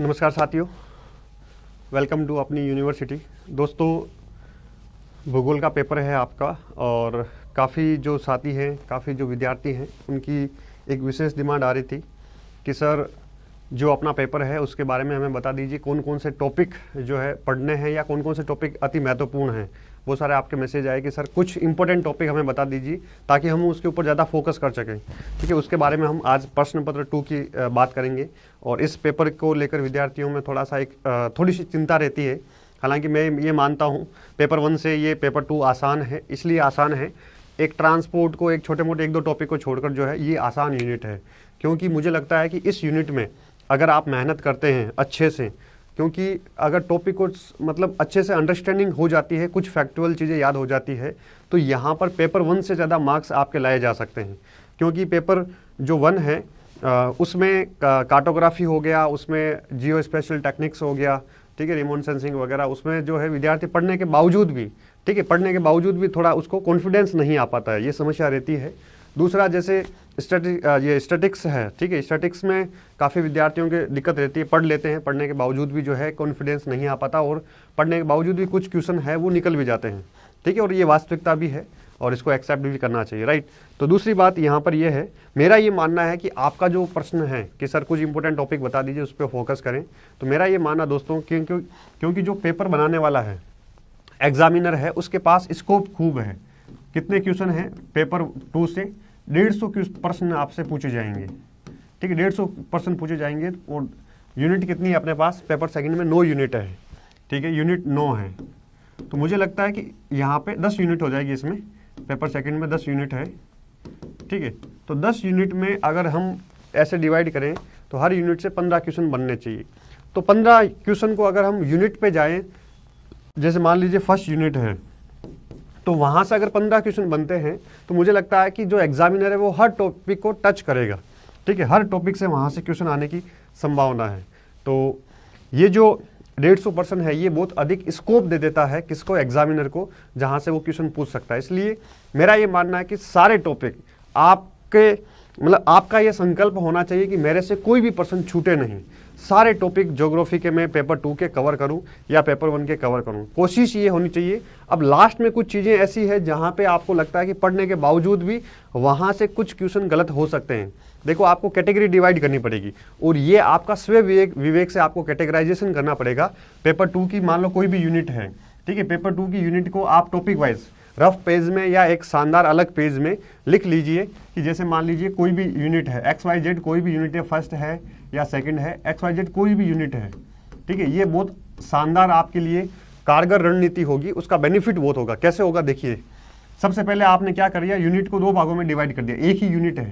नमस्कार साथियों welcome to अपनी यूनिवर्सिटी दोस्तों भूगोल का पेपर है आपका और काफ़ी जो साथी हैं काफ़ी जो विद्यार्थी हैं उनकी एक विशेष डिमांड आ रही थी कि सर जो अपना पेपर है उसके बारे में हमें बता दीजिए कौन कौन से टॉपिक जो है पढ़ने हैं या कौन कौन से टॉपिक अति महत्वपूर्ण हैं बहुत सारे आपके मैसेज आए कि सर कुछ इंपॉर्टेंट टॉपिक हमें बता दीजिए ताकि हम उसके ऊपर ज़्यादा फोकस कर सकें ठीक है उसके बारे में हम आज प्रश्न पत्र टू की बात करेंगे और इस पेपर को लेकर विद्यार्थियों में थोड़ा सा एक थोड़ी सी चिंता रहती है हालांकि मैं ये मानता हूँ पेपर वन से ये पेपर टू आसान है इसलिए आसान है एक ट्रांसपोर्ट को एक छोटे मोटे एक दो टॉपिक को छोड़कर जो है ये आसान यूनिट है क्योंकि मुझे लगता है कि इस यूनिट में अगर आप मेहनत करते हैं अच्छे से क्योंकि अगर टॉपिक को मतलब अच्छे से अंडरस्टैंडिंग हो जाती है कुछ फैक्टुअल चीज़ें याद हो जाती है तो यहाँ पर पेपर वन से ज़्यादा मार्क्स आपके लाए जा सकते हैं क्योंकि पेपर जो वन है उसमें कार्टोग्राफी हो गया उसमें जियो स्पेशल टेक्निक्स हो गया ठीक है रिमोट सेंसिंग वगैरह उसमें जो है विद्यार्थी पढ़ने के बावजूद भी ठीक है पढ़ने के बावजूद भी थोड़ा उसको कॉन्फिडेंस नहीं आ पाता है ये समस्या रहती है दूसरा जैसे स्टेटिक ये स्टेटिक्स है ठीक है स्टेटिक्स में काफ़ी विद्यार्थियों के दिक्कत रहती है पढ़ लेते हैं पढ़ने के बावजूद भी जो है कॉन्फिडेंस नहीं आ पाता और पढ़ने के बावजूद भी कुछ क्वेश्चन है वो निकल भी जाते हैं ठीक है और ये वास्तविकता भी है और इसको एक्सेप्ट भी करना चाहिए राइट तो दूसरी बात यहाँ पर यह है मेरा ये मानना है कि आपका जो प्रश्न है कि सर कुछ इंपॉर्टेंट टॉपिक बता दीजिए उस पर फोकस करें तो मेरा ये मानना दोस्तों क्योंकि क्योंकि जो पेपर बनाने वाला है एग्जामिनर है उसके पास स्कोप खूब है कितने क्वेश्चन हैं पेपर टू से डेढ़ सौ प्रश्न आपसे पूछे जाएंगे ठीक है डेढ़ सौ प्रश्न पूछे जाएंगे और यूनिट कितनी है अपने पास पेपर सेकंड में नौ यूनिट है ठीक है यूनिट नौ है तो मुझे लगता है कि यहाँ पे दस यूनिट हो जाएगी इसमें पेपर सेकंड में दस यूनिट है ठीक है तो दस यूनिट में अगर हम ऐसे डिवाइड करें तो हर यूनिट से पंद्रह क्वेश्चन बनने चाहिए तो पंद्रह क्वेश्चन को अगर हम यूनिट पर जाएँ जैसे मान लीजिए फर्स्ट यूनिट है तो वहाँ से अगर पंद्रह क्वेश्चन बनते हैं तो मुझे लगता है कि जो एग्जामिनर है वो हर टॉपिक को टच करेगा ठीक है हर टॉपिक से वहाँ से क्वेश्चन आने की संभावना है तो ये जो डेढ़ सौ परसेंट है ये बहुत अधिक स्कोप दे देता है किसको एग्जामिनर को जहाँ से वो क्वेश्चन पूछ सकता है इसलिए मेरा ये मानना है कि सारे टॉपिक आपके मतलब आपका ये संकल्प होना चाहिए कि मेरे से कोई भी पर्सन छूटे नहीं सारे टॉपिक जोग्राफी के मैं पेपर टू के कवर करूं या पेपर वन के कवर करूं कोशिश ये होनी चाहिए अब लास्ट में कुछ चीज़ें ऐसी है जहां पे आपको लगता है कि पढ़ने के बावजूद भी वहां से कुछ क्वेश्चन गलत हो सकते हैं देखो आपको कैटेगरी डिवाइड करनी पड़ेगी और ये आपका स्वयं विवेक विवेक से आपको कैटेगराइजेशन करना पड़ेगा पेपर टू की मान लो कोई भी यूनिट है ठीक है पेपर टू की यूनिट को आप टॉपिक वाइज रफ पेज में या एक शानदार अलग पेज में लिख लीजिए कि जैसे मान लीजिए कोई भी यूनिट है एक्स वाई जेड कोई भी यूनिट है फर्स्ट है या सेकंड है एक्स वाई जेड कोई भी यूनिट है ठीक है ये बहुत शानदार आपके लिए कारगर रणनीति होगी उसका बेनिफिट बहुत होगा कैसे होगा देखिए सबसे पहले आपने क्या कर दिया यूनिट को दो भागों में डिवाइड कर दिया एक ही यूनिट है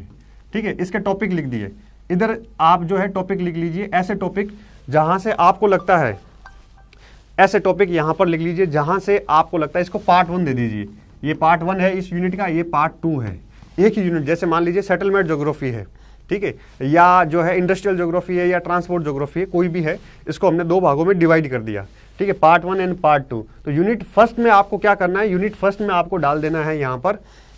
ठीक है इसके टॉपिक लिख दिए इधर आप जो है टॉपिक लिख लीजिए ऐसे टॉपिक जहाँ से आपको लगता है ऐसे टॉपिक यहाँ पर लिख लीजिए जहाँ से आपको लगता है इसको पार्ट वन दे दीजिए ये पार्ट वन है इस यूनिट का ये पार्ट टू है एक ही यूनिट जैसे मान लीजिए सेटलमेंट जोग्राफी है ठीक है या जो है इंडस्ट्रियल जोग्राफी है या ट्रांसपोर्ट जोग्राफी है कोई भी है इसको हमने दो भागों में डिवाइड कर दिया ठीक है part one and part two तो यूनिट फर्स्ट में आपको क्या करना है यूनिट फर्स्ट में आपको डाल देना है यहाँ पर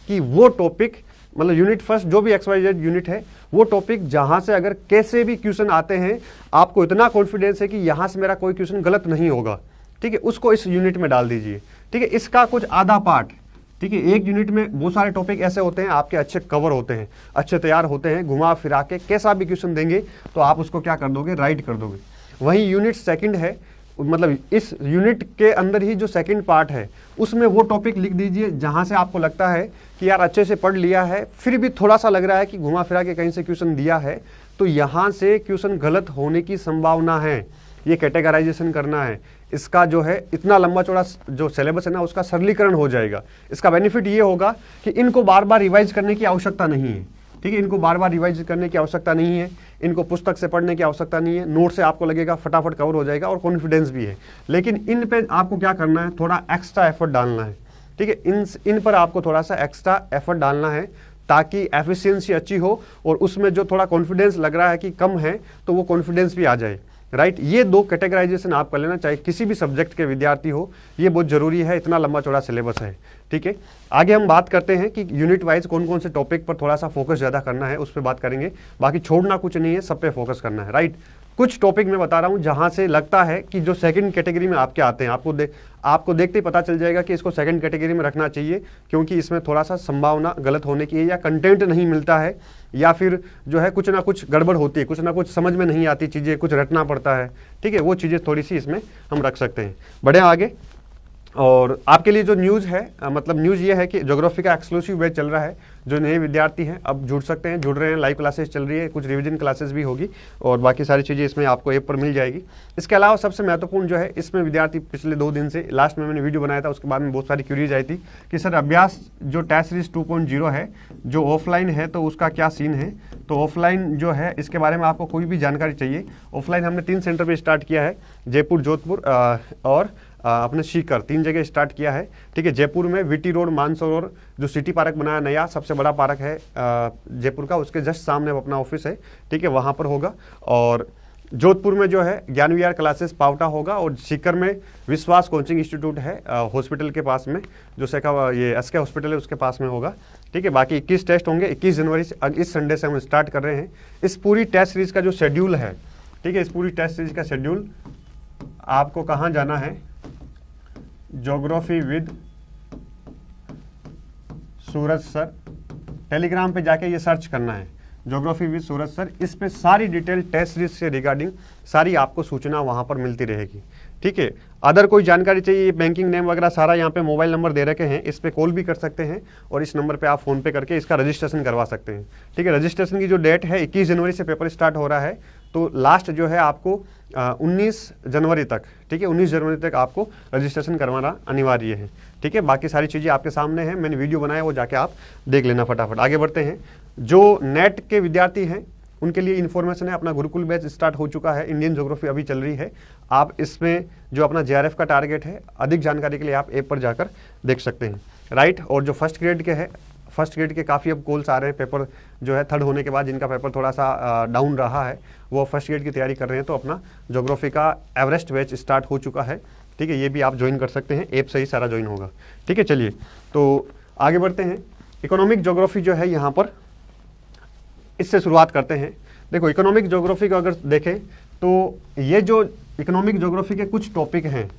कि वो टॉपिक मतलब यूनिट फर्स्ट जो भी एक्सवाई यूनिट है वो टॉपिक जहाँ से अगर कैसे भी क्वेश्चन आते हैं आपको इतना कॉन्फिडेंस है कि यहाँ से मेरा कोई क्वेश्चन गलत नहीं होगा ठीक है उसको इस यूनिट में डाल दीजिए ठीक है इसका कुछ आधा पार्ट ठीक है एक यूनिट में बहुत सारे टॉपिक ऐसे होते हैं आपके अच्छे कवर होते हैं अच्छे तैयार होते हैं घुमा फिरा के कैसा भी क्वेश्चन देंगे तो आप उसको क्या कर दोगे राइट कर दोगे वहीं यूनिट सेकंड है मतलब इस यूनिट के अंदर ही जो सेकंड पार्ट है उसमें वो टॉपिक लिख दीजिए जहाँ से आपको लगता है कि यार अच्छे से पढ़ लिया है फिर भी थोड़ा सा लग रहा है कि घुमा फिरा के कहीं से क्वेश्चन दिया है तो यहाँ से क्वेश्चन गलत होने की संभावना है ये कैटेगराइजेशन करना है इसका जो है इतना लंबा चौड़ा जो सिलेबस है ना उसका सरलीकरण हो जाएगा इसका बेनिफिट ये होगा कि इनको बार बार रिवाइज करने की आवश्यकता नहीं है ठीक है इनको बार बार रिवाइज करने की आवश्यकता नहीं है इनको पुस्तक से पढ़ने की आवश्यकता नहीं है नोट से आपको लगेगा फटाफट कवर हो जाएगा और कॉन्फिडेंस भी है लेकिन इन पर आपको क्या करना है थोड़ा एक्स्ट्रा एफर्ट डालना है ठीक है इन इन पर आपको थोड़ा सा एक्स्ट्रा एफर्ट डालना है ताकि एफिशिएंसी अच्छी हो और उसमें जो थोड़ा कॉन्फिडेंस लग रहा है कि कम है तो वो कॉन्फिडेंस भी आ जाए राइट ये दो कैटेगराइजेशन आप कर लेना चाहे किसी भी सब्जेक्ट के विद्यार्थी हो ये बहुत ज़रूरी है इतना लंबा चौड़ा सिलेबस है ठीक है आगे हम बात करते हैं कि यूनिट वाइज कौन कौन से टॉपिक पर थोड़ा सा फोकस ज़्यादा करना है उस पर बात करेंगे बाकी छोड़ना कुछ नहीं है सब पे फोकस करना है राइट right? कुछ टॉपिक मैं बता रहा हूँ जहाँ से लगता है कि जो सेकंड कैटेगरी में आपके आते हैं आपको दे आपको देखते ही पता चल जाएगा कि इसको सेकंड कैटेगरी में रखना चाहिए क्योंकि इसमें थोड़ा सा संभावना गलत होने की है या कंटेंट नहीं मिलता है या फिर जो है कुछ ना कुछ गड़बड़ होती है कुछ ना कुछ समझ में नहीं आती चीज़ें कुछ रटना पड़ता है ठीक है वो चीज़ें थोड़ी सी इसमें हम रख सकते हैं बढ़े आगे और आपके लिए जो न्यूज़ है आ, मतलब न्यूज़ ये है कि जोग्राफी का एक्सक्लूसिव वे चल रहा है जो नए विद्यार्थी हैं अब जुड़ सकते हैं जुड़ रहे हैं लाइव क्लासेस चल रही है कुछ रिवीजन क्लासेस भी होगी और बाकी सारी चीज़ें इसमें आपको ऐप पर मिल जाएगी इसके अलावा सबसे महत्वपूर्ण जो है इसमें विद्यार्थी पिछले दो दिन से लास्ट में मैंने वीडियो बनाया था उसके बाद में बहुत सारी क्यूरीज आई थी कि सर अभ्यास जो टैस सीरीज टू है जो ऑफलाइन है तो उसका क्या सीन है तो ऑफलाइन जो है इसके बारे में आपको कोई भी जानकारी चाहिए ऑफलाइन हमने तीन सेंटर पर स्टार्ट किया है जयपुर जोधपुर और आपने सीकर तीन जगह स्टार्ट किया है ठीक है जयपुर में वीटी रोड मानसरोवर जो सिटी पार्क बनाया नया सबसे बड़ा पार्क है जयपुर का उसके जस्ट सामने अपना ऑफिस है ठीक है वहाँ पर होगा और जोधपुर में जो है ज्ञान विहार क्लासेस पावटा होगा और सीकर में विश्वास कोचिंग इंस्टीट्यूट है हॉस्पिटल के पास में जो सेका ये एस के हॉस्पिटल है उसके पास में होगा ठीक है बाकी 21 टेस्ट होंगे 21 जनवरी से इस संडे से हम स्टार्ट कर रहे हैं इस पूरी टेस्ट सीरीज़ का जो शेड्यूल है ठीक है इस पूरी टेस्ट सीरीज़ का शेड्यूल आपको कहाँ जाना है geography with Suraj sir Telegram पे जाके ये सर्च करना है जोग्राफी विद सूरज सर इस पर सारी डिटेल टेस्ट सीरीज से रिगार्डिंग सारी आपको सूचना वहाँ पर मिलती रहेगी ठीक है अदर कोई जानकारी चाहिए ये बैंकिंग नेम वगैरह सारा यहाँ पे मोबाइल नंबर दे रखे हैं इस पर कॉल भी कर सकते हैं और इस नंबर पे आप फ़ोन पे करके इसका रजिस्ट्रेशन करवा सकते हैं ठीक है रजिस्ट्रेशन की जो डेट है इक्कीस जनवरी से पेपर स्टार्ट हो रहा है तो लास्ट जो है आपको उन्नीस जनवरी तक ठीक है उन्नीस जनवरी तक आपको रजिस्ट्रेशन करवाना अनिवार्य है ठीक है बाकी सारी चीज़ें आपके सामने हैं मैंने वीडियो बनाया वो जाके आप देख लेना फटाफट आगे बढ़ते हैं जो नेट के विद्यार्थी हैं उनके लिए इन्फॉर्मेशन है अपना गुरुकुल बैच स्टार्ट हो चुका है इंडियन जोग्राफी अभी चल रही है आप इसमें जो अपना जे का टारगेट है अधिक जानकारी के लिए आप ऐप पर जाकर देख सकते हैं राइट और जो फर्स्ट ग्रेड के हैं फर्स्ट ग्रेड के काफ़ी अब गोल्स आ रहे हैं पेपर जो है थर्ड होने के बाद जिनका पेपर थोड़ा सा डाउन रहा है वो फर्स्ट ग्रेड की तैयारी कर रहे हैं तो अपना जोग्राफी का एवरेस्ट बैच स्टार्ट हो चुका है ठीक है ये भी आप ज्वाइन कर सकते हैं ऐप से ही सारा ज्वाइन होगा ठीक है चलिए तो आगे बढ़ते हैं इकोनॉमिक जोग्राफी जो है यहाँ पर इससे शुरुआत करते हैं देखो इकोनॉमिक जोग्राफी को अगर देखें तो ये जो इकोनॉमिक जोग्राफी के कुछ टॉपिक हैं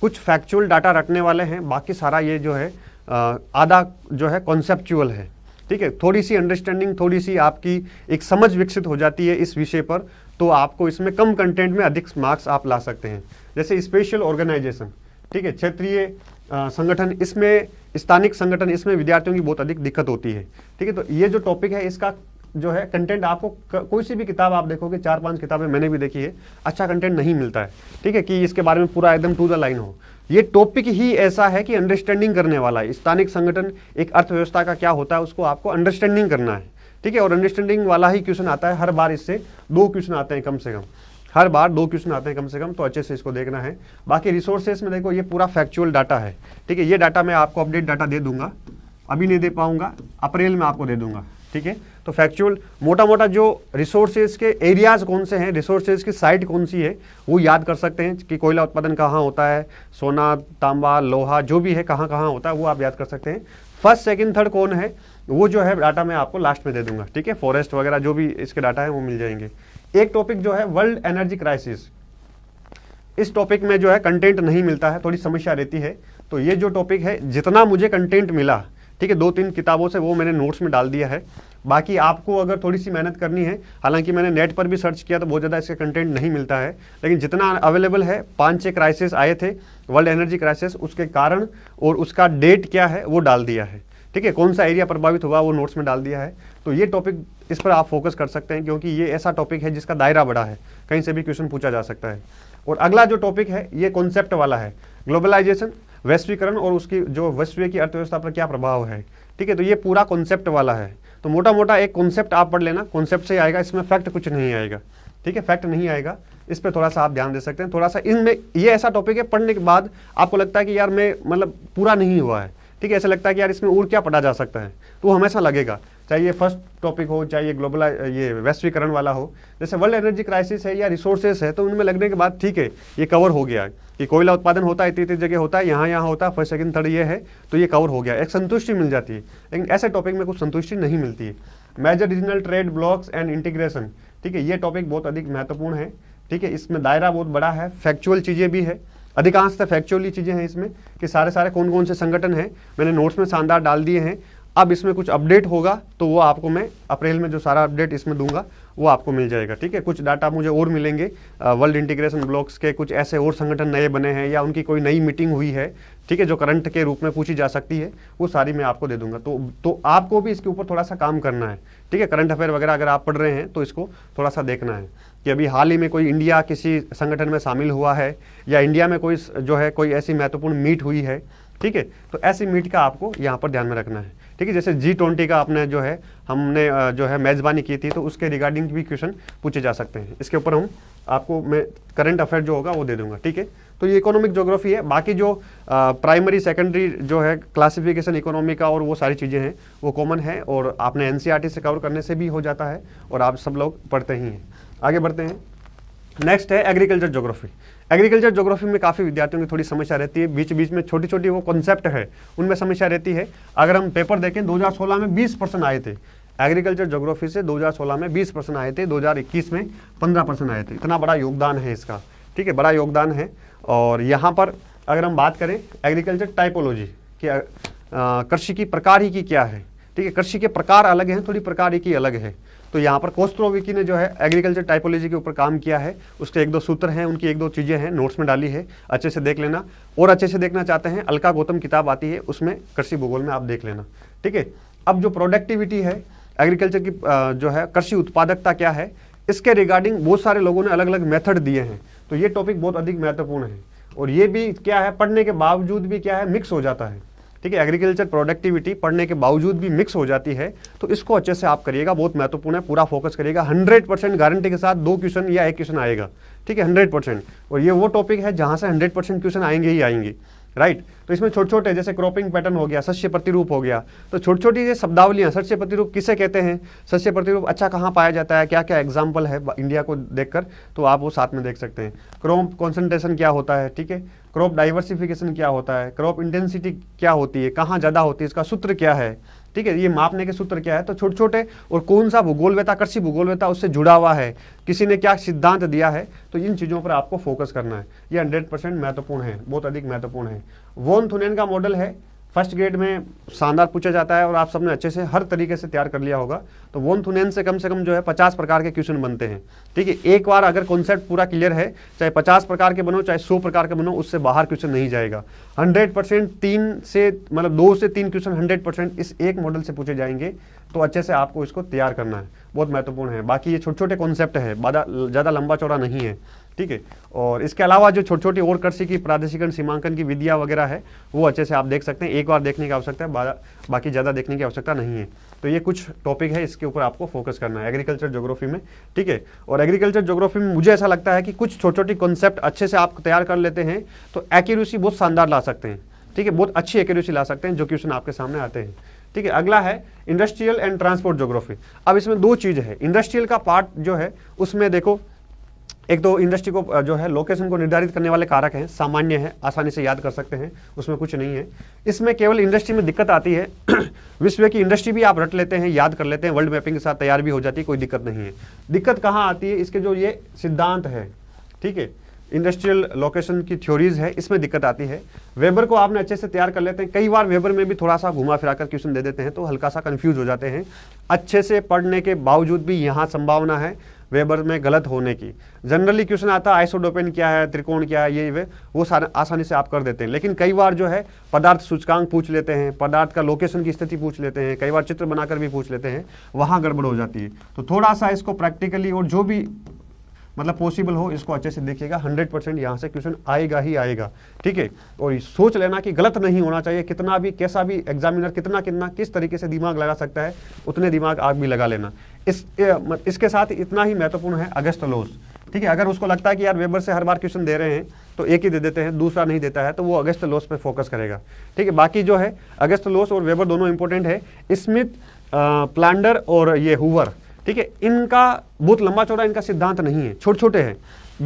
कुछ फैक्चुअल डाटा रटने वाले हैं बाकी सारा ये जो है आधा जो है कॉन्सेप्चुअल है ठीक है थोड़ी सी अंडरस्टैंडिंग थोड़ी सी आपकी एक समझ विकसित हो जाती है इस विषय पर तो आपको इसमें कम कंटेंट में अधिक मार्क्स आप ला सकते हैं जैसे स्पेशल ऑर्गेनाइजेशन ठीक है क्षेत्रीय संगठन इसमें स्थानिक संगठन इसमें विद्यार्थियों की बहुत अधिक दिक्कत होती है ठीक है तो ये जो टॉपिक है इसका जो है कंटेंट आपको कोई सी भी किताब आप देखोगे चार पांच किताबें मैंने भी देखी है अच्छा कंटेंट नहीं मिलता है ठीक है कि इसके बारे में पूरा एकदम टू द लाइन हो ये टॉपिक ही ऐसा है कि अंडरस्टैंडिंग करने वाला है स्थानिक संगठन एक अर्थव्यवस्था का क्या होता है उसको आपको अंडरस्टैंडिंग करना है ठीक है और अंडरस्टैंडिंग वाला ही क्वेश्चन आता है हर बार इससे दो क्वेश्चन आते हैं कम से कम हर बार दो क्वेश्चन आते हैं कम से कम तो अच्छे से इसको देखना है बाकी रिसोर्सेस में देखो ये पूरा फैक्चुअल डाटा है ठीक है ये डाटा मैं आपको अपडेट डाटा दे दूंगा अभी नहीं दे पाऊंगा अप्रैल में आपको दे दूंगा ठीक है तो फैक्चुअल मोटा मोटा जो रिसोर्सेज के एरियाज़ कौन से हैं रिसोर्सेज की साइट कौन सी है वो याद कर सकते हैं कि कोयला उत्पादन कहाँ होता है सोना तांबा लोहा जो भी है कहाँ कहाँ होता है वो आप याद कर सकते हैं फर्स्ट सेकंड थर्ड कौन है वो जो है डाटा मैं आपको लास्ट में दे दूंगा ठीक है फॉरेस्ट वगैरह जो भी इसके डाटा है वो मिल जाएंगे एक टॉपिक जो है वर्ल्ड एनर्जी क्राइसिस इस टॉपिक में जो है कंटेंट नहीं मिलता है थोड़ी समस्या रहती है तो ये जो टॉपिक है जितना मुझे कंटेंट मिला ठीक है दो तीन किताबों से वो मैंने नोट्स में डाल दिया है बाकी आपको अगर थोड़ी सी मेहनत करनी है हालांकि मैंने नेट पर भी सर्च किया तो बहुत ज़्यादा इसका कंटेंट नहीं मिलता है लेकिन जितना अवेलेबल है पाँच छः क्राइसिस आए थे वर्ल्ड एनर्जी क्राइसिस उसके कारण और उसका डेट क्या है वो डाल दिया है ठीक है कौन सा एरिया प्रभावित हुआ वो नोट्स में डाल दिया है तो ये टॉपिक इस पर आप फोकस कर सकते हैं क्योंकि ये ऐसा टॉपिक है जिसका दायरा बड़ा है कहीं से भी क्वेश्चन पूछा जा सकता है और अगला जो टॉपिक है ये कॉन्सेप्ट वाला है ग्लोबलाइजेशन वैश्वीकरण और उसकी जो वैश्विक की अर्थव्यवस्था पर क्या प्रभाव है ठीक है तो ये पूरा कॉन्सेप्ट वाला है तो मोटा मोटा एक कॉन्सेप्ट आप पढ़ लेना कॉन्सेप्ट से आएगा इसमें फैक्ट कुछ नहीं आएगा ठीक है फैक्ट नहीं आएगा इस पर थोड़ा सा आप ध्यान दे सकते हैं थोड़ा सा इनमें ये ऐसा टॉपिक है पढ़ने के बाद आपको लगता है कि यार मैं मतलब पूरा नहीं हुआ है ठीक है ऐसा लगता है कि यार इसमें और क्या पढ़ा जा सकता है तो हमेशा लगेगा चाहे ये फर्स्ट टॉपिक हो चाहे ये ग्लोबल ये वैश्वीकरण वाला हो जैसे वर्ल्ड एनर्जी क्राइसिस है या रिसोर्सेस है तो उनमें लगने के बाद ठीक है ये कवर हो गया कि कोयला उत्पादन होता है इतनी इतनी जगह होता है यहाँ यहाँ होता है फर्स्ट सेकंड थर्ड ये है तो ये कवर हो गया एक संतुष्टि मिल जाती है लेकिन ऐसे टॉपिक में कुछ संतुष्टि नहीं मिलती है major regional trade blocks and integration ठीक है ये टॉपिक बहुत अधिक महत्वपूर्ण है ठीक है इसमें दायरा बहुत बड़ा है फैक्चुअल चीज़ें भी है अधिकांशतः फैक्चुअली चीज़ें हैं इसमें कि सारे सारे कौन कौन से संगठन हैं मैंने नोट्स में शानदार डाल दिए हैं अब इसमें कुछ अपडेट होगा तो वो आपको मैं अप्रैल में जो सारा अपडेट इसमें दूंगा वो आपको मिल जाएगा ठीक है कुछ डाटा मुझे और मिलेंगे वर्ल्ड इंटीग्रेशन ब्लॉक्स के कुछ ऐसे और संगठन नए बने हैं या उनकी कोई नई मीटिंग हुई है ठीक है जो करंट के रूप में पूछी जा सकती है वो सारी मैं आपको दे दूंगा तो तो आपको भी इसके ऊपर थोड़ा सा काम करना है ठीक है करंट अफेयर वगैरह अगर आप पढ़ रहे हैं तो इसको थोड़ा सा देखना है कि अभी हाल ही में कोई इंडिया किसी संगठन में शामिल हुआ है या इंडिया में कोई जो है कोई ऐसी महत्वपूर्ण मीट हुई है ठीक है तो ऐसी मीट का आपको यहाँ पर ध्यान में रखना है ठीक है जैसे जी ट्वेंटी का आपने जो है हमने जो है मेज़बानी की थी तो उसके रिगार्डिंग भी क्वेश्चन पूछे जा सकते हैं इसके ऊपर हम आपको मैं करंट अफेयर जो होगा वो दे दूंगा ठीक है तो ये इकोनॉमिक जोग्राफी है बाकी जो प्राइमरी सेकेंडरी जो है क्लासिफिकेशन इकोनॉमी का और वो सारी चीज़ें हैं वो कॉमन है और आपने एन e से कवर करने से भी हो जाता है और आप सब लोग पढ़ते ही हैं आगे बढ़ते हैं नेक्स्ट है एग्रीकल्चर जोग्राफी एग्रीकल्चर जोग्राफी में काफ़ी विद्यार्थियों की थोड़ी समस्या रहती है बीच बीच में छोटी छोटी वो कॉन्सेप्ट है उनमें समस्या रहती है अगर हम पेपर देखें 2016 में 20 परसेंट आए थे एग्रीकल्चर जोग्राफी से 2016 में 20 परसेंट आए थे 2021 में 15 परसेंट आए थे इतना बड़ा योगदान है इसका ठीक है बड़ा योगदान है और यहाँ पर अगर हम बात करें एग्रीकल्चर टाइपोलॉजी कि कृषि की प्रकार ही की क्या है ठीक है कृषि के प्रकार अलग हैं थोड़ी प्रकार ही की अलग है तो यहाँ पर कोस्त्रोविकी ने जो है एग्रीकल्चर टाइपोलॉजी के ऊपर काम किया है उसके एक दो सूत्र हैं उनकी एक दो चीज़ें हैं नोट्स में डाली है अच्छे से देख लेना और अच्छे से देखना चाहते हैं अलका गौतम किताब आती है उसमें कृषि भूगोल में आप देख लेना ठीक है अब जो प्रोडक्टिविटी है एग्रीकल्चर की जो है कृषि उत्पादकता क्या है इसके रिगार्डिंग बहुत सारे लोगों ने अलग अलग मेथड दिए हैं तो ये टॉपिक बहुत अधिक महत्वपूर्ण है और ये भी क्या है पढ़ने के बावजूद भी क्या है मिक्स हो जाता है ठीक है एग्रीकल्चर प्रोडक्टिविटी पढ़ने के बावजूद भी मिक्स हो जाती है तो इसको अच्छे से आप करिएगा बहुत महत्वपूर्ण है पूरा फोकस करिएगा हंड्रेड परसेंट गारंटी के साथ दो क्वेश्चन या एक क्वेश्चन आएगा ठीक है हंड्रेड परसेंट और ये वो टॉपिक है जहाँ से हंड्रेड परसेंट क्वेश्चन आएंगे ही आएंगे राइट तो इसमें छोटे छोटे जैसे क्रॉपिंग पैटर्न हो गया सस्य प्रतिरूप हो गया तो छोटी छोटी ये शब्दावलियाँ सस्य प्रतिरूप किसे कहते हैं सस्य प्रतिरूप अच्छा कहाँ पाया जाता है क्या क्या एग्जाम्पल है इंडिया को देखकर तो आप वो साथ में देख सकते हैं क्रोम कॉन्सेंट्रेशन क्या होता है ठीक है क्रॉप डाइवर्सिफिकेशन क्या होता है क्रॉप इंटेंसिटी क्या होती है कहाँ ज़्यादा होती है इसका सूत्र क्या है ठीक है ये मापने के सूत्र क्या है तो छोटे छोटे और कौन सा भूगोल वेता कृषि भूगोल वेता उससे जुड़ा हुआ है किसी ने क्या सिद्धांत दिया है तो इन चीज़ों पर आपको फोकस करना है ये हंड्रेड परसेंट महत्वपूर्ण है बहुत अधिक महत्वपूर्ण है वोन थुनेन का मॉडल है फर्स्ट ग्रेड में शानदार पूछा जाता है और आप सबने अच्छे से हर तरीके से तैयार कर लिया होगा तो वोन थुनेन से कम से कम जो है पचास प्रकार के क्वेश्चन बनते हैं ठीक है एक बार अगर कॉन्सेप्ट पूरा क्लियर है चाहे पचास प्रकार के बनो चाहे सौ प्रकार के बनो उससे बाहर क्वेश्चन नहीं जाएगा हंड्रेड परसेंट तीन से मतलब दो से तीन क्वेश्चन हंड्रेड परसेंट इस एक मॉडल से पूछे जाएंगे तो अच्छे से आपको इसको तैयार करना है बहुत महत्वपूर्ण है बाकी ये छोटे छोटे कॉन्सेप्ट है ज़्यादा लंबा चौड़ा नहीं है ठीक है और इसके अलावा जो छोटी छोटी और कृषि की प्रादेशिकरण सीमांकन की विधियाँ वगैरह है वो अच्छे से आप देख सकते हैं एक बार देखने की आवश्यकता है बा, बाकी ज़्यादा देखने की आवश्यकता नहीं है तो ये कुछ टॉपिक है इसके ऊपर आपको फोकस करना है एग्रीकल्चर जोग्राफी में ठीक है और एग्रीकल्चर ज्योग्राफी में मुझे ऐसा लगता है कि कुछ छोटी छोटी कॉन्सेप्ट अच्छे से आप तैयार कर लेते हैं तो एक्यूरेसी बहुत शानदार ला सकते हैं ठीक है बहुत अच्छी एक्यूरेसी ला सकते हैं जो क्वेश्चन आपके सामने आते हैं ठीक है अगला है इंडस्ट्रियल एंड ट्रांसपोर्ट जोग्राफी अब इसमें दो चीज़ है इंडस्ट्रियल का पार्ट जो है उसमें देखो एक तो इंडस्ट्री को जो है लोकेशन को निर्धारित करने वाले कारक हैं सामान्य है आसानी से याद कर सकते हैं उसमें कुछ नहीं है इसमें केवल इंडस्ट्री में दिक्कत आती है विश्व की इंडस्ट्री भी आप रट लेते हैं याद कर लेते हैं वर्ल्ड मैपिंग के साथ तैयार भी हो जाती है कोई दिक्कत नहीं है दिक्कत कहाँ आती है इसके जो ये सिद्धांत है ठीक है इंडस्ट्रियल लोकेशन की थ्योरीज है इसमें दिक्कत आती है वेबर को आपने अच्छे से तैयार कर लेते हैं कई बार वेबर में भी थोड़ा सा घुमा फिरा कर क्वेश्चन दे देते हैं तो हल्का सा कन्फ्यूज हो जाते हैं अच्छे से पढ़ने के बावजूद भी यहाँ संभावना है वेबर में गलत होने की जनरली क्वेश्चन आता है आइसोडोपेन क्या है त्रिकोण क्या है ये वे वो सारा आसानी से आप कर देते हैं लेकिन कई बार जो है पदार्थ सूचकांक पूछ लेते हैं पदार्थ का लोकेशन की स्थिति पूछ लेते हैं कई बार चित्र बनाकर भी पूछ लेते हैं वहाँ गड़बड़ हो जाती है तो थोड़ा सा इसको प्रैक्टिकली और जो भी मतलब पॉसिबल हो इसको अच्छे से देखिएगा 100 परसेंट यहाँ से क्वेश्चन आएगा ही आएगा ठीक है और सोच लेना कि गलत नहीं होना चाहिए कितना भी कैसा भी एग्जामिनर कितना कितना किस तरीके से दिमाग लगा सकता है उतने दिमाग आप भी लगा लेना इस इसके साथ इतना ही महत्वपूर्ण है अगस्त लोस ठीक है अगर उसको लगता है कि यार वेबर से हर बार क्वेश्चन दे रहे हैं तो एक ही दे देते हैं दूसरा नहीं देता है तो वो अगस्त लोस पे फोकस करेगा ठीक है बाकी जो है अगस्त लोस और वेबर दोनों इंपॉर्टेंट है स्मिथ प्लांडर और ये हुवर ठीक है इनका बहुत लंबा चौड़ा इनका सिद्धांत नहीं है छोटे छोटे हैं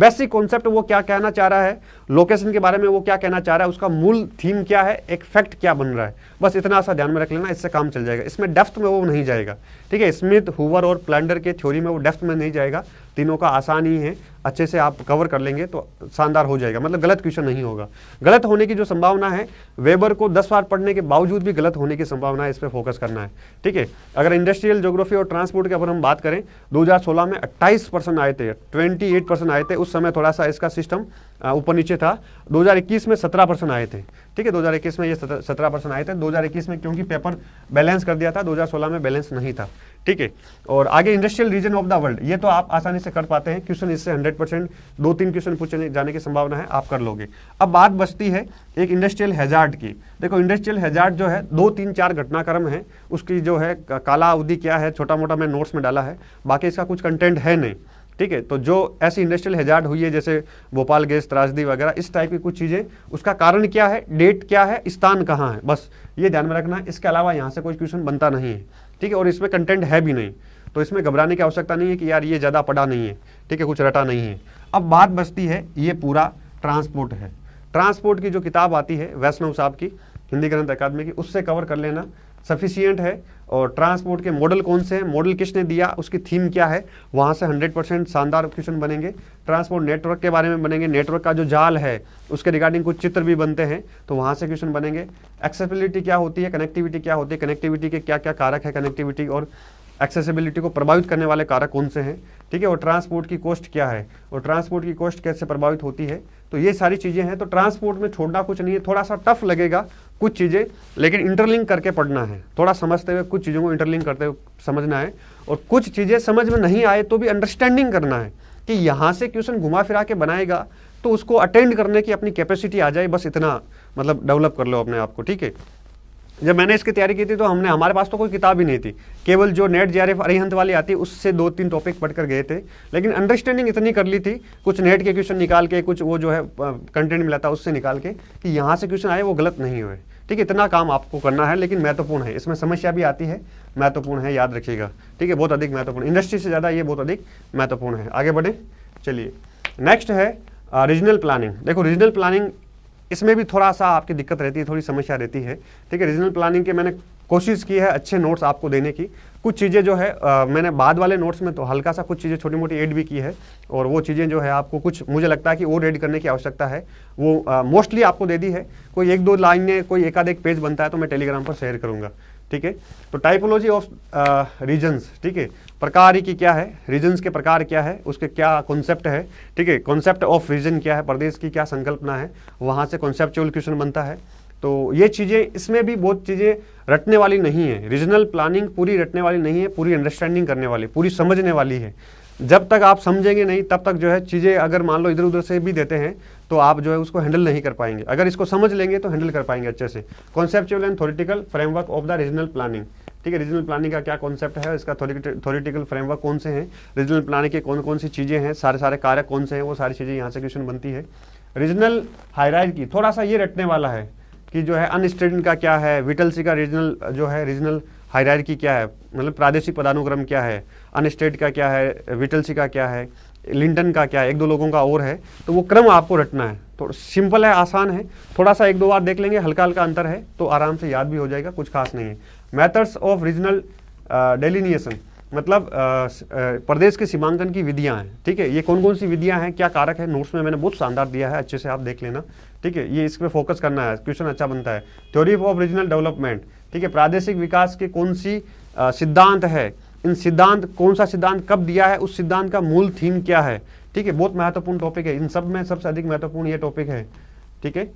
बेसिक कॉन्सेप्ट वो क्या कहना चाह रहा है लोकेशन के बारे में वो क्या कहना चाह रहा है उसका मूल थीम क्या है एक फैक्ट क्या बन रहा है बस इतना सा ध्यान में रख लेना इससे काम चल जाएगा इसमें डेफ्थ में वो नहीं जाएगा ठीक है स्मिथ हुवर और प्लैंडर के थ्योरी में वो डेफ्थ में नहीं जाएगा तीनों का आसान ही है अच्छे से आप कवर कर लेंगे तो शानदार हो जाएगा मतलब गलत क्वेश्चन नहीं होगा गलत होने की जो संभावना है वेबर को दस बार पढ़ने के बावजूद भी गलत होने की संभावना है इस पर फोकस करना है ठीक है अगर इंडस्ट्रियल जोग्राफी और ट्रांसपोर्ट की अगर हम बात करें 2016 में 28 परसेंट आए थे 28 परसेंट आए थे उस समय थोड़ा सा इसका सिस्टम ऊपर नीचे था दो में सत्रह परसेंट आए थे ठीक है दो में ये सत्रह परसेंट आए थे दो में क्योंकि पेपर बैलेंस कर दिया था 2016 में बैलेंस नहीं था ठीक है और आगे industrial region of the world ये तो आप आसानी से कर पाते हैं क्वेश्चन इससे 100 परसेंट दो तीन क्वेश्चन पूछे जाने की संभावना है आप कर लोगे अब बात बचती है एक इंडस्ट्रियल हैजार्ड की देखो इंडस्ट्रियल हैजार्ड जो है दो तीन चार घटनाक्रम है उसकी जो है काला अवधि क्या है छोटा मोटा मैं नोट्स में डाला है बाकी इसका कुछ कंटेंट है नहीं ठीक है तो जो ऐसी इंडस्ट्रियल हेजार्ड हुई है जैसे भोपाल गैस त्रासदी वगैरह इस टाइप की कुछ चीज़ें उसका कारण क्या है डेट क्या है स्थान कहाँ है बस ये ध्यान में रखना है इसके अलावा यहाँ से कोई क्वेश्चन बनता नहीं है ठीक है और इसमें कंटेंट है भी नहीं तो इसमें घबराने की आवश्यकता नहीं है कि यार ये ज़्यादा पड़ा नहीं है ठीक है कुछ रटा नहीं है अब बात बचती है ये पूरा ट्रांसपोर्ट है ट्रांसपोर्ट की जो किताब आती है वैष्णव साहब की हिंदी ग्रंथ अकादमी की उससे कवर कर लेना सफिशियंट है और ट्रांसपोर्ट के मॉडल कौन से हैं मॉडल किसने दिया उसकी थीम क्या है वहाँ से 100 परसेंट शानदार क्वेश्चन बनेंगे ट्रांसपोर्ट नेटवर्क के बारे में बनेंगे नेटवर्क का जो जाल है उसके रिगार्डिंग कुछ चित्र भी बनते हैं तो वहाँ से क्वेश्चन बनेंगे एक्सेसिबिलिटी क्या होती है कनेक्टिविटी क्या होती है कनेक्टिविटी के क्या क्या कारक है कनेक्टिविटी और एक्सेसिबिलिटी को प्रभावित करने वाले कारक कौन से हैं ठीक है और ट्रांसपोर्ट की कॉस्ट क्या है और ट्रांसपोर्ट की कॉस्ट कैसे प्रभावित होती है तो ये सारी चीज़ें हैं तो ट्रांसपोर्ट में छोड़ना कुछ नहीं है थोड़ा सा टफ लगेगा कुछ चीज़ें लेकिन इंटरलिंक करके पढ़ना है थोड़ा समझते हुए कुछ चीज़ों को इंटरलिंक करते हुए समझना है और कुछ चीज़ें समझ में नहीं आए तो भी अंडरस्टैंडिंग करना है कि यहाँ से क्वेश्चन घुमा फिरा के बनाएगा तो उसको अटेंड करने की अपनी कैपेसिटी आ जाए बस इतना मतलब डेवलप कर लो अपने आप को ठीक है जब मैंने इसकी तैयारी की थी तो हमने हमारे पास तो कोई किताब ही नहीं थी केवल जो NET J R F Arihant वाली आती उससे दो तीन टॉपिक पढ़कर गए थे लेकिन अंडरस्टैंडिंग इतनी कर ली थी कुछ नेट के क्वेश्चन निकाल के कुछ वो जो है कंटेंट मिला था उससे निकाल के कि यहाँ से क्वेश्चन आए वो गलत नहीं हुए ठीक है इतना काम आपको करना है लेकिन महत्वपूर्ण है इसमें समस्या भी आती है महत्वपूर्ण है याद रखिएगा ठीक है बहुत अधिक महत्वपूर्ण इंडस्ट्री से ज़्यादा ये बहुत अधिक महत्वपूर्ण है आगे बढ़ें चलिए नेक्स्ट है रीजनल प्लानिंग देखो रीजनल प्लानिंग इसमें भी थोड़ा सा आपकी दिक्कत रहती है थोड़ी समस्या रहती है ठीक है रीजनल प्लानिंग के मैंने कोशिश की है अच्छे नोट्स आपको देने की कुछ चीज़ें जो है आ, मैंने बाद वाले नोट्स में तो हल्का सा कुछ चीज़ें छोटी मोटी ऐड भी की है और वो चीज़ें जो है आपको कुछ मुझे लगता है कि और एड करने की आवश्यकता है वो मोस्टली आपको दे दी है कोई एक दो लाइन ने कोई एकाध एक पेज बनता है तो मैं टेलीग्राम पर शेयर करूँगा ठीक है तो टाइपोलॉजी ऑफ रीजन्स ठीक है प्रकार की क्या है रीजन्स के प्रकार क्या है उसके क्या कॉन्सेप्ट है ठीक है कॉन्सेप्ट ऑफ रीजन क्या है प्रदेश की क्या संकल्पना है वहाँ से कॉन्सेप्चुअल क्वेश्चन बनता है तो ये चीज़ें इसमें भी बहुत चीज़ें रटने वाली नहीं है रीजनल प्लानिंग पूरी रटने वाली नहीं है पूरी अंडरस्टैंडिंग करने वाली पूरी समझने वाली है जब तक आप समझेंगे नहीं तब तक जो है चीज़ें अगर मान लो इधर उधर से भी देते हैं तो आप जो है उसको हैंडल नहीं कर पाएंगे अगर इसको समझ लेंगे तो हैंडल कर पाएंगे अच्छे से conceptual and theoretical framework of the regional planning ठीक है रीजनल प्लानिंग का क्या कॉन्सेप्ट है इसका थोरिटिकल फ्रेमवर्क कौन से हैं रीजनल प्लानिंग के कौन कौन सी चीज़ें हैं सारे सारे कार्य कौन से हैं वो सारी चीज़ें यहाँ से क्वेश्चन बनती है रीजनल हाईराइज की थोड़ा सा ये रटने वाला है कि जो है अनस्टेडन का क्या है विटलसी का रीजनल जो है रीजनल की क्या है मतलब प्रादेशिक पदानुक्रम क्या है अनस्टेट का क्या है विटलसी का क्या है लिंटन का क्या है एक दो लोगों का और है तो वो क्रम आपको रटना है तो सिंपल है आसान है थोड़ा सा एक दो बार देख लेंगे हल्का हल्का अंतर है तो आराम से याद भी हो जाएगा कुछ खास नहीं है मैथड्स ऑफ रीजनल डेलिनिएशन मतलब प्रदेश के सीमांकन की विधियां हैं ठीक है ये कौन कौन सी विधियां हैं क्या कारक है नोट्स में मैंने बहुत शानदार दिया है अच्छे से आप देख लेना ठीक है ये इस पर फोकस करना है क्वेश्चन अच्छा बनता है थ्योरी ऑफ रीजनल डेवलपमेंट ठीक है प्रादेशिक विकास के कौन सी सिद्धांत है इन सिद्धांत कौन सा सिद्धांत कब दिया है उस सिद्धांत का मूल थीम क्या है ठीक है बहुत महत्वपूर्ण टॉपिक है इन सब में सबसे अधिक महत्वपूर्ण ये टॉपिक है ठीक है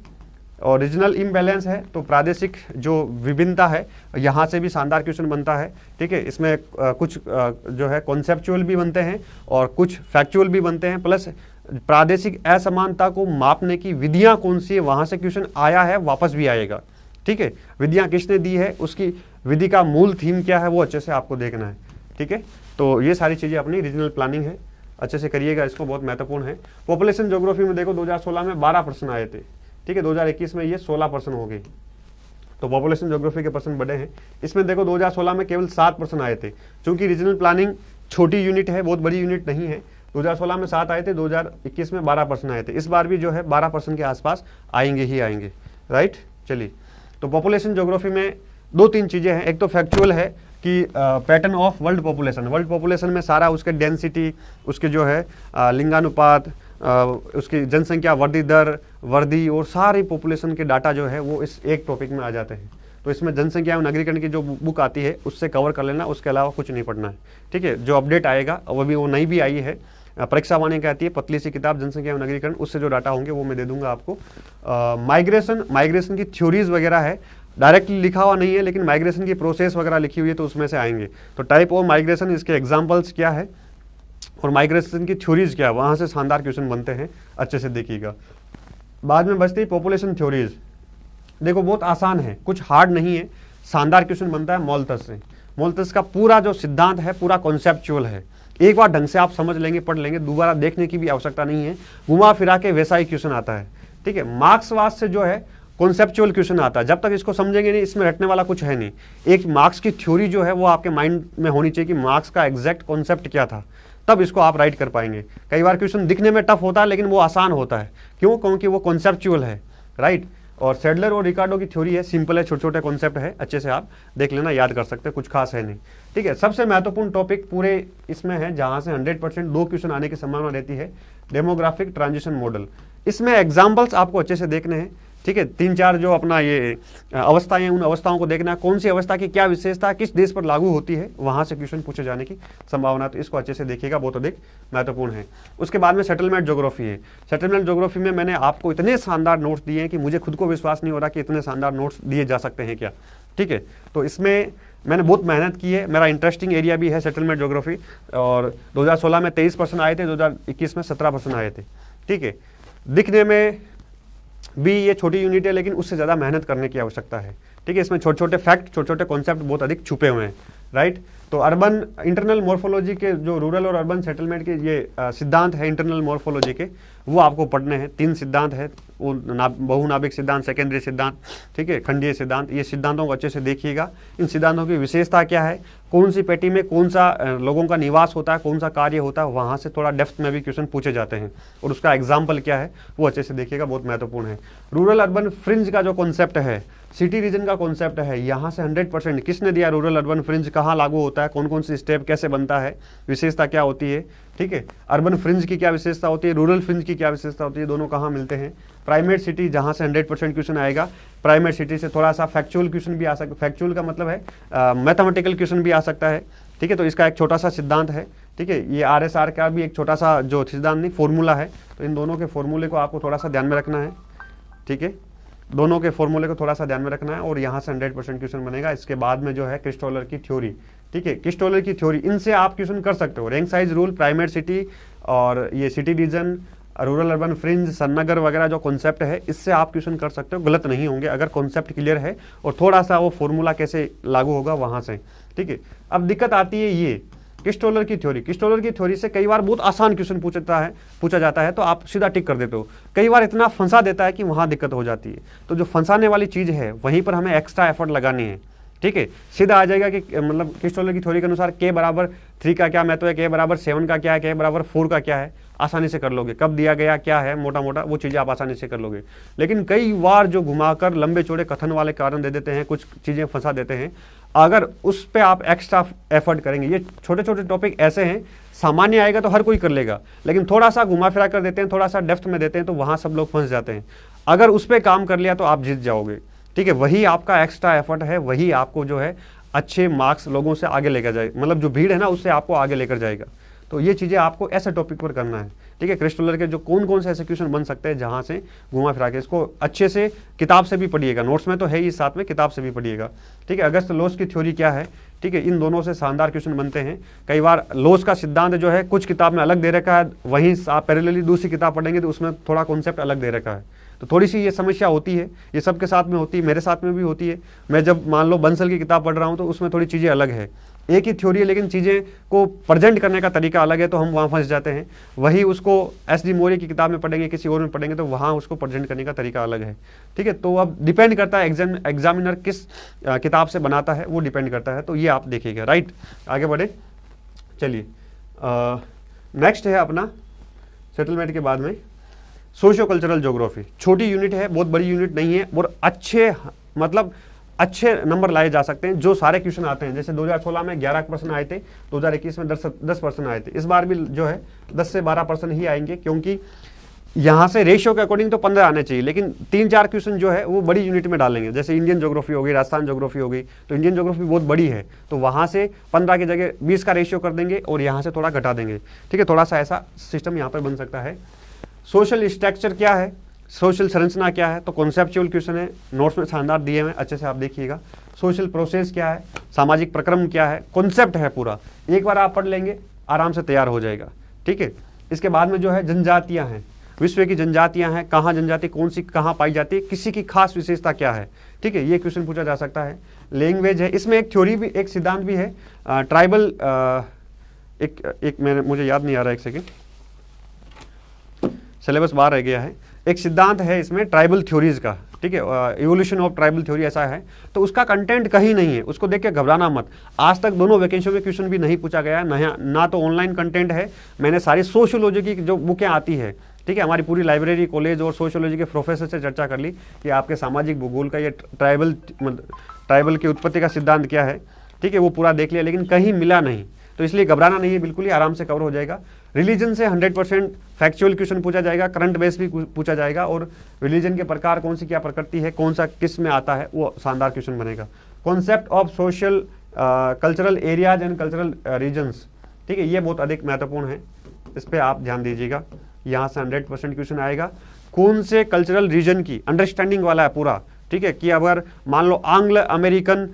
और रीजनल इम्बैलेंस है तो प्रादेशिक जो विभिन्नता है यहाँ से भी शानदार क्वेश्चन बनता है ठीक है इसमें कुछ जो है कॉन्सेप्चुअल भी बनते हैं और कुछ फैक्चुअल भी बनते हैं प्लस प्रादेशिक असमानता को मापने की विधियाँ कौन सी है वहाँ से क्वेश्चन आया है वापस भी आएगा ठीक है विधियाँ किसने दी है उसकी विधि का मूल थीम क्या है वो अच्छे से आपको देखना है ठीक है तो ये सारी चीज़ें अपनी रीजनल प्लानिंग है अच्छे से करिएगा इसको बहुत महत्वपूर्ण है पॉपुलेशन जोग्राफी में देखो 2016 में 12 परसेंट आए थे ठीक है 2021 में ये 16 परसेंट हो गए तो पॉपुलेशन जोग्राफी के परसेंट बढ़े हैं इसमें देखो 2016 में केवल 7 परसेंट आए थे चूंकि रीजनल प्लानिंग छोटी यूनिट है बहुत बड़ी यूनिट नहीं है दो में सात आए थे दो में बारह परसेंट आए थे इस बार भी जो है बारह के आसपास आएंगे ही आएंगे राइट चलिए तो पॉपुलेशन जोग्राफी में दो तीन चीज़ें हैं एक तो फैक्चुअल है कि pattern of world population world population में सारा उसके डेंसिटी उसके जो है लिंगानुपात उसकी जनसंख्या वृद्धि दर वर्दी और सारी पॉपुलेशन के डाटा जो है वो इस एक टॉपिक में आ जाते हैं तो इसमें जनसंख्या एवं नगरीकरण की जो बुक आती है उससे कवर कर लेना उसके अलावा कुछ नहीं पढ़ना है ठीक है जो अपडेट आएगा वो भी वो नई भी आई है परीक्षा वाणी कहती है पतली सी किताब जनसंख्या एवं नगरीकरण उससे जो डाटा होंगे वो मैं दे दूंगा आपको माइग्रेशन माइग्रेशन की थ्योरीज वगैरह है डायरेक्टली लिखा हुआ नहीं है लेकिन माइग्रेशन की प्रोसेस वगैरह लिखी हुई है तो उसमें से आएंगे तो टाइप ऑफ माइग्रेशन इसके एग्जाम्पल्स क्या है और माइग्रेशन की थ्योरीज क्या है वहाँ से शानदार क्वेश्चन बनते हैं अच्छे से देखिएगा बाद में बचती है पॉपुलेशन थ्योरीज देखो बहुत आसान है कुछ हार्ड नहीं है शानदार क्वेश्चन बनता है मोलतस से मोलतस का पूरा जो सिद्धांत है पूरा कॉन्सेप्चुअल है एक बार ढंग से आप समझ लेंगे पढ़ लेंगे दोबारा देखने की भी आवश्यकता नहीं है घुमा फिरा के वैसा ही क्वेश्चन आता है ठीक है मार्क्सवाद से जो है कॉन्सेप्चुअल क्वेश्चन आता है जब तक इसको समझेंगे नहीं इसमें रटने वाला कुछ है नहीं एक मार्क्स की थ्योरी जो है वो आपके माइंड में होनी चाहिए कि मार्क्स का एग्जैक्ट कॉन्सेप्ट क्या था तब इसको आप राइट कर पाएंगे कई बार क्वेश्चन दिखने में टफ होता है लेकिन वो आसान होता है क्यों क्योंकि वो कॉन्सेप्चुअल है राइट और सेडलर और रिकार्डो की थ्योरी है सिंपल है छोटे छोटे कॉन्सेप्ट है अच्छे से आप देख लेना याद कर सकते हैं कुछ खास है नहीं ठीक है सबसे महत्वपूर्ण टॉपिक पूरे इसमें है जहाँ से 100 परसेंट दो क्वेश्चन आने की संभावना रहती है डेमोग्राफिक ट्रांजिशन मॉडल इसमें एग्जाम्पल्स आपको अच्छे से देखने हैं ठीक है तीन चार जो अपना ये अवस्थाएं हैं उन अवस्थाओं को देखना कौन सी अवस्था की क्या विशेषता किस देश पर लागू होती है वहाँ से क्वेश्चन पूछे जाने की संभावना तो इसको अच्छे से देखिएगा बहुत अधिक महत्वपूर्ण है उसके बाद में सेटलमेंट जोग्राफी है सेटलमेंट जोग्राफी में मैंने आपको इतने शानदार नोट्स दिए हैं कि मुझे खुद को विश्वास नहीं हो रहा कि इतने शानदार नोट्स दिए जा सकते हैं क्या ठीक है तो इसमें मैंने बहुत मेहनत की है मेरा इंटरेस्टिंग एरिया भी है सेटलमेंट जोग्राफी और 2016 में 23 परसेंट आए थे 2021 में 17 परसेंट आए थे ठीक है दिखने में बी ये छोटी यूनिट है लेकिन उससे ज़्यादा मेहनत करने की आवश्यकता है ठीक है इसमें छोटे छोटे फैक्ट छोटे छोटे कॉन्सेप्ट बहुत अधिक छुपे हुए हैं राइट तो अर्बन इंटरनल मॉर्फोलॉजी के जो रूरल और अर्बन सेटलमेंट के ये सिद्धांत है इंटरनल मॉर्फोलॉजी के वो आपको पढ़ने हैं तीन सिद्धांत है वो ना, बहुनाभिक सिद्धांत सेकेंडरी सिद्धांत ठीक है खंडीय सिद्धांत ये सिद्धांतों को अच्छे से देखिएगा इन सिद्धांतों की विशेषता क्या है कौन सी पेटी में कौन सा लोगों का निवास होता है कौन सा कार्य होता है वहाँ से थोड़ा डेफ्थ में भी क्वेश्चन पूछे जाते हैं और उसका एग्जाम्पल क्या है वो अच्छे से देखिएगा बहुत महत्वपूर्ण है रूरल अर्बन फ्रिंज का जो कॉन्सेप्ट है सिटी रीजन का कॉन्सेप्ट है यहाँ से 100 परसेंट किसने दिया रूरल अर्बन फ्रिंज कहाँ लागू होता है कौन कौन सी स्टेप कैसे बनता है विशेषता क्या होती है ठीक है अर्बन फ्रिंज की क्या विशेषता होती है रूरल फ्रिंज की क्या विशेषता होती है दोनों कहाँ मिलते हैं प्राइमेट सिटी जहाँ से 100 परसेंट क्वेश्चन आएगा प्राइमेट सिटी से थोड़ा सा फैक्चुअल क्वेश्चन भी आ सकता फैक्चुअल का मतलब है मैथमेटिकल क्वेश्चन भी आ सकता है ठीक है तो इसका एक छोटा सा सिद्धांत है ठीक है ये आर एस आर का भी एक छोटा सा जो सिद्धांत नहीं फॉर्मूला है तो इन दोनों के फॉर्मूले को आपको थोड़ा सा ध्यान में रखना है ठीक है दोनों के फॉर्मूले को थोड़ा सा ध्यान में रखना है और यहाँ से हंड्रेड परसेंट क्वेश्चन बनेगा इसके बाद में जो है क्रिस्टोलर की थ्योरी ठीक है किस्टोलर की थ्योरी इनसे आप क्वेश्चन कर सकते हो rank size rule primate city और ये city region rural urban fringe सन्नगर वगैरह जो कॉन्सेप्ट है इससे आप क्वेश्चन कर सकते हो गलत नहीं होंगे अगर कॉन्सेप्ट क्लियर है और थोड़ा सा वो फॉर्मूला कैसे लागू होगा वहाँ से ठीक है अब दिक्कत आती है ये किस्टोलर की थ्योरी किस्टोलर की थ्योरी से कई बार बहुत आसान क्वेश्चन पूछता है पूछा जाता है तो आप सीधा टिक कर देते हो कई बार इतना फंसा देता है कि वहाँ दिक्कत हो जाती है तो जो फंसाने वाली चीज़ है वहीं पर हमें एक्स्ट्रा एफर्ट लगानी है ठीक है सीधा आ जाएगा कि मतलब क्रिस्टोलर की थ्योरी के अनुसार के बराबर थ्री का क्या महत्व है के बराबर सेवन का क्या है के बराबर फोर का क्या है आसानी से कर लोगे कब दिया गया क्या है मोटा मोटा वो चीज़ें आप आसानी से कर लोगे लेकिन कई बार जो घुमाकर लंबे चौड़े कथन वाले कारण दे देते हैं कुछ चीज़ें फंसा देते हैं अगर उस पर आप एक्स्ट्रा एफर्ट करेंगे ये छोटे छोटे टॉपिक ऐसे हैं सामान्य आएगा तो हर कोई कर लेगा लेकिन थोड़ा सा घुमा फिरा कर देते हैं थोड़ा सा डेफ्थ में देते हैं तो वहाँ सब लोग फंस जाते हैं अगर उस पर काम कर लिया तो आप जीत जाओगे ठीक है वही आपका एक्स्ट्रा एफर्ट है वही आपको जो है अच्छे मार्क्स लोगों से आगे लेकर जाए मतलब जो भीड़ है ना उससे आपको आगे लेकर जाएगा तो ये चीज़ें आपको ऐसे टॉपिक पर करना है ठीक है क्रिस्टलर के जो कौन कौन से ऐसे क्वेश्चन बन सकते हैं जहाँ से घुमा फिरा के इसको अच्छे से किताब से भी पढ़िएगा नोट्स में तो है ही साथ में किताब से भी पढ़िएगा ठीक है अगस्त लोस की थ्योरी क्या है ठीक है इन दोनों से शानदार क्वेश्चन बनते हैं कई बार लोस का सिद्धांत जो है कुछ किताब में अलग दे रखा है वहीं आप पैरेलली दूसरी किताब पढ़ेंगे तो उसमें थोड़ा कॉन्सेप्ट अलग दे रखा है तो थोड़ी सी ये समस्या होती है ये सबके साथ में होती है मेरे साथ में भी होती है मैं जब मान लो बंसल की किताब पढ़ रहा हूँ तो उसमें थोड़ी चीज़ें अलग है एक ही थ्योरी है लेकिन चीज़ें को प्रजेंट करने का तरीका अलग है तो हम वहाँ फंस जाते हैं वही उसको एस डी मौर्य की किताब में पढ़ेंगे किसी और में पढ़ेंगे तो वहाँ उसको प्रजेंट करने का तरीका अलग है ठीक है तो अब डिपेंड करता है एग्जाम एग्जामिनर किस किताब से बनाता है वो डिपेंड करता है तो ये आप देखिएगा राइट आगे बढ़े चलिए नेक्स्ट है अपना सेटलमेंट के बाद में सोशो कल्चरल जोग्राफी छोटी यूनिट है बहुत बड़ी यूनिट नहीं है और अच्छे मतलब अच्छे नंबर लाए जा सकते हैं जो सारे क्वेश्चन आते हैं जैसे 2016 में 11 परसेंट आए थे 2021 में 10 10 परसेंट आए थे इस बार भी जो है 10 से 12 परसेंट ही आएंगे क्योंकि यहाँ से रेशियो के अकॉर्डिंग तो 15 आने चाहिए लेकिन तीन चार क्वेश्चन जो है वो बड़ी यूनिट में डालेंगे जैसे इंडियन जोग्राफी होगी राजस्थान जोग्राफी होगी तो इंडियन जोग्राफी बहुत बड़ी है तो वहाँ से पंद्रह की जगह बीस का रेशियो कर देंगे और यहाँ से थोड़ा घटा देंगे ठीक है थोड़ा सा ऐसा सिस्टम यहाँ पर बन सकता है सोशल स्ट्रक्चर क्या है सोशल संरचना क्या है तो कॉन्सेप्चुअल क्वेश्चन है नोट्स में शानदार दिए हुए अच्छे से आप देखिएगा सोशल प्रोसेस क्या है सामाजिक प्रक्रम क्या है कॉन्सेप्ट है पूरा एक बार आप पढ़ लेंगे आराम से तैयार हो जाएगा ठीक है इसके बाद में जो है जनजातियाँ हैं विश्व की जनजातियाँ हैं कहाँ जनजाति कौन सी कहाँ पाई जाती है किसी की खास विशेषता क्या है ठीक है ये क्वेश्चन पूछा जा सकता है लैंग्वेज है इसमें एक थ्योरी भी एक सिद्धांत भी है आ, ट्राइबल आ, एक एक मैंने मुझे याद नहीं आ रहा एक सेकेंड सिलेबस बाहर रह गया है एक सिद्धांत है इसमें ट्राइबल थ्योरीज का ठीक है इवोल्यूशन ऑफ ट्राइबल थ्योरी ऐसा है तो उसका कंटेंट कहीं नहीं है उसको देख के घबराना मत आज तक दोनों वैकेंसियों में क्वेश्चन भी नहीं पूछा गया नया ना तो ऑनलाइन कंटेंट है मैंने सारी सोशोलॉजी की जो बुकें आती है ठीक है हमारी पूरी लाइब्रेरी कॉलेज और सोशोलॉजी के प्रोफेसर से चर्चा कर ली कि आपके सामाजिक भूगोल का ये ट्राइबल मतलब ट्राइबल की उत्पत्ति का सिद्धांत क्या है ठीक है वो पूरा देख लिया लेकिन कहीं मिला नहीं तो इसलिए घबराना नहीं है बिल्कुल ही आराम से कवर हो जाएगा रिलीजन से 100 परसेंट फैक्चुअल क्वेश्चन पूछा जाएगा करंट बेस भी पूछा जाएगा और रिलीजन के प्रकार कौन सी क्या प्रकृति है कौन सा किस में आता है वो शानदार क्वेश्चन बनेगा concept of social cultural areas and cultural regions ठीक है ये बहुत अधिक महत्वपूर्ण है इस पर आप ध्यान दीजिएगा यहाँ से हंड्रेड परसेंट क्वेश्चन आएगा कौन से कल्चरल रीजन की अंडरस्टैंडिंग वाला है पूरा ठीक है कि अगर मान लो आंग्ल अमेरिकन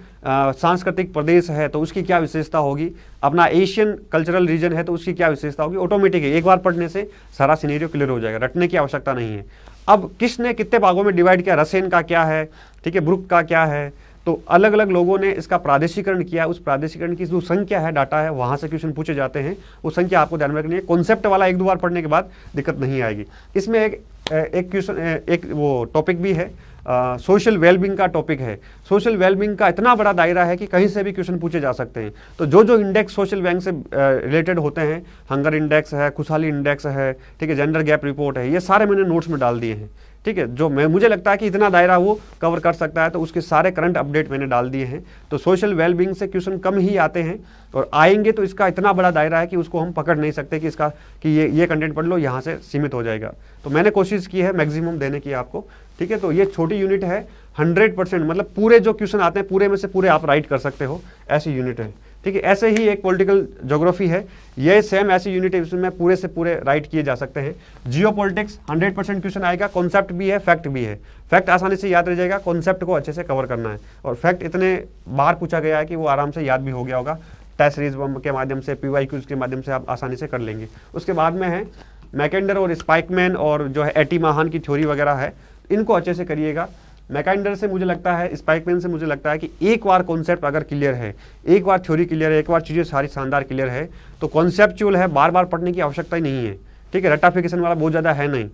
सांस्कृतिक प्रदेश है तो उसकी क्या विशेषता होगी अपना एशियन कल्चरल रीजन है तो उसकी क्या विशेषता होगी ऑटोमेटिक एक बार पढ़ने से सारा सीनेरियो क्लियर हो जाएगा रटने की आवश्यकता नहीं है अब किसने कितने भागों में डिवाइड किया रसेन का क्या है ठीक है ब्रुक का क्या है तो अलग अलग लोगों ने इसका प्रादेशिकरण किया उस प्रादेशिकरण की जो संख्या है डाटा है वहाँ से क्वेश्चन पूछे जाते हैं वो संख्या आपको ध्यान में रखनी है कॉन्सेप्ट वाला एक दो बार पढ़ने के बाद दिक्कत नहीं आएगी इसमें एक एक क्वेश्चन एक वो टॉपिक भी है सोशल वेलबिंग का टॉपिक है सोशल वेलबिंग का इतना बड़ा दायरा है कि कहीं से भी क्वेश्चन पूछे जा सकते हैं तो जो जो इंडेक्स सोशल बैंक से रिलेटेड होते हैं हंगर इंडेक्स है खुशहाली इंडेक्स है ठीक है जेंडर गैप रिपोर्ट है ये सारे मैंने नोट्स में डाल दिए हैं ठीक है जो मैं मुझे लगता है कि इतना दायरा वो कवर कर सकता है तो उसके सारे करंट अपडेट मैंने डाल दिए हैं तो सोशल वेलबींग से क्वेश्चन कम ही आते हैं और आएंगे तो इसका इतना बड़ा दायरा है कि उसको हम पकड़ नहीं सकते कि इसका कि ये ये कंटेंट पढ़ लो यहाँ से सीमित हो जाएगा तो मैंने कोशिश की है मैक्सिमम देने की आपको ठीक है तो ये छोटी यूनिट है हंड्रेड परसेंट मतलब पूरे जो क्वेश्चन आते हैं पूरे में से पूरे आप राइट कर सकते हो ऐसी यूनिट है ठीक है ऐसे ही एक पॉलिटिकल जोग्राफी है ये सेम ऐसी यूनिट है इसमें पूरे से पूरे राइट किए जा सकते हैं geopolitics hundred percent question आएगा कॉन्सेप्ट भी है फैक्ट भी है फैक्ट आसानी से याद रह जाएगा कॉन्सेप्ट को अच्छे से कवर करना है और फैक्ट इतने बार पूछा गया है कि वो आराम से याद भी हो गया होगा टेस्ट सीरीज के माध्यम से पी वाई के माध्यम से आप आसानी से कर लेंगे उसके बाद में है मैकेंडर और स्पाइकमैन और जो है एटी माहान की थ्योरी वगैरह है इनको अच्छे से करिएगा मैकाइंडर से मुझे लगता है स्पाइकमैन से मुझे लगता है कि एक बार कॉन्सेप्ट अगर क्लियर है एक बार थ्योरी क्लियर है एक बार चीज़ें सारी शानदार क्लियर है तो कॉन्सेप्चुअल है बार बार पढ़ने की आवश्यकता ही नहीं है ठीक है रट्टाफिकेशन वाला बहुत ज़्यादा है नहीं